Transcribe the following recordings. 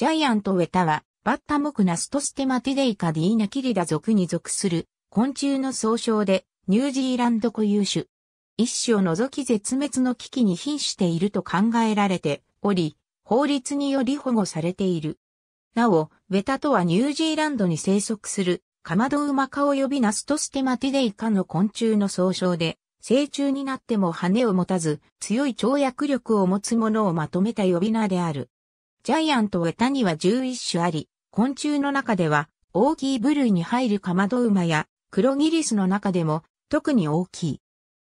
ジャイアントウェタは、バッタモクナストステマティデイカディーナキリダ属に属する昆虫の総称で、ニュージーランド固有種。一種を除き絶滅の危機に瀕していると考えられており、法律により保護されている。なお、ウェタとはニュージーランドに生息するカマドウマカ及びナストステマティデイカの昆虫の総称で、成虫になっても羽を持たず、強い跳躍力を持つものをまとめた呼び名である。ジャイアントエタには11種あり、昆虫の中では大きい部類に入るカマドウマやクロギリスの中でも特に大きい。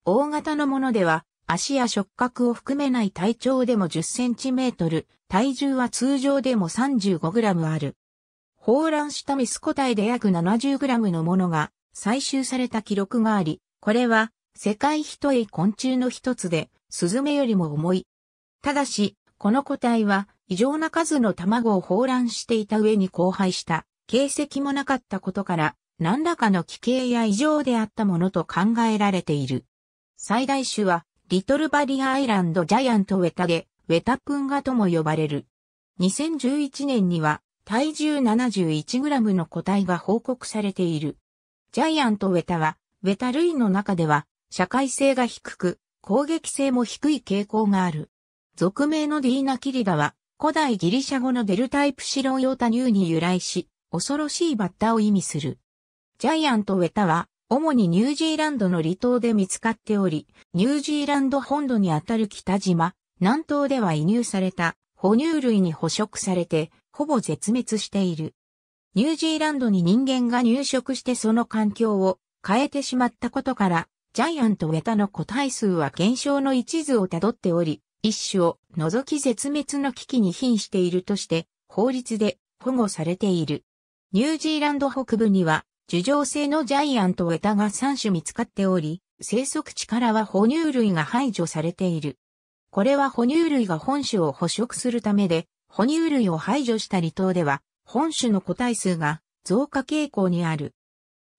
大型のものでは足や触覚を含めない体長でも10センチメートル、体重は通常でも35グラムある。放卵したミス個体で約70グラムのものが採集された記録があり、これは世界一い昆虫の一つで、スズメよりも重い。ただし、この個体は異常な数の卵を放卵していた上に荒廃した形跡もなかったことから、何らかの奇形や異常であったものと考えられている。最大種は、リトルバリアアイランドジャイアントウェタゲ、ウェタプンガとも呼ばれる。2011年には、体重 71g の個体が報告されている。ジャイアントウェタは、ウェタ類の中では、社会性が低く、攻撃性も低い傾向がある。俗名のディーナ・キリダは、古代ギリシャ語のデルタイプシロンオタニューに由来し、恐ろしいバッタを意味する。ジャイアントウェタは、主にニュージーランドの離島で見つかっており、ニュージーランド本土にあたる北島、南東では移入された哺乳類に捕食されて、ほぼ絶滅している。ニュージーランドに人間が入植してその環境を変えてしまったことから、ジャイアントウェタの個体数は減少の一途をたどっており、一種を除き絶滅の危機に瀕しているとして法律で保護されている。ニュージーランド北部には樹状性のジャイアントエタが3種見つかっており、生息地からは哺乳類が排除されている。これは哺乳類が本種を捕食するためで、哺乳類を排除した離島では、本種の個体数が増加傾向にある。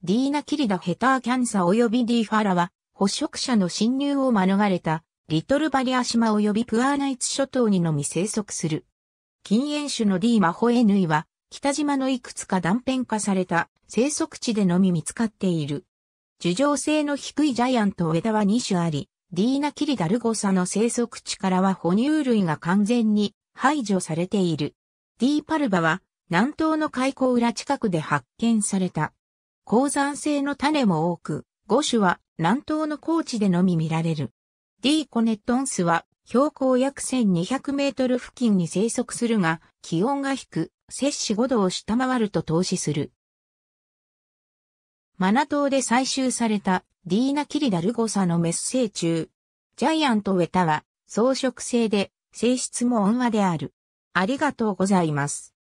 ディーナ・キリダ・ヘター・キャンサ及びディーファラは、捕食者の侵入を免れたリトルバリア島及びプアーナイツ諸島にのみ生息する。禁煙種の D マホエヌイは、北島のいくつか断片化された生息地でのみ見つかっている。樹状性の低いジャイアント枝は2種あり、ディーナキリダルゴサの生息地からは哺乳類が完全に排除されている。D パルバは南東の海溝裏近くで発見された。鉱山性の種も多く、5種は南東の高地でのみ見られる。D コネットンスは標高約1200メートル付近に生息するが、気温が低く、摂氏5度を下回ると凍死する。マナ島で採集されたディーナキリダルゴサのメッセー虫。ジャイアントウェタは草食性で性質も温和である。ありがとうございます。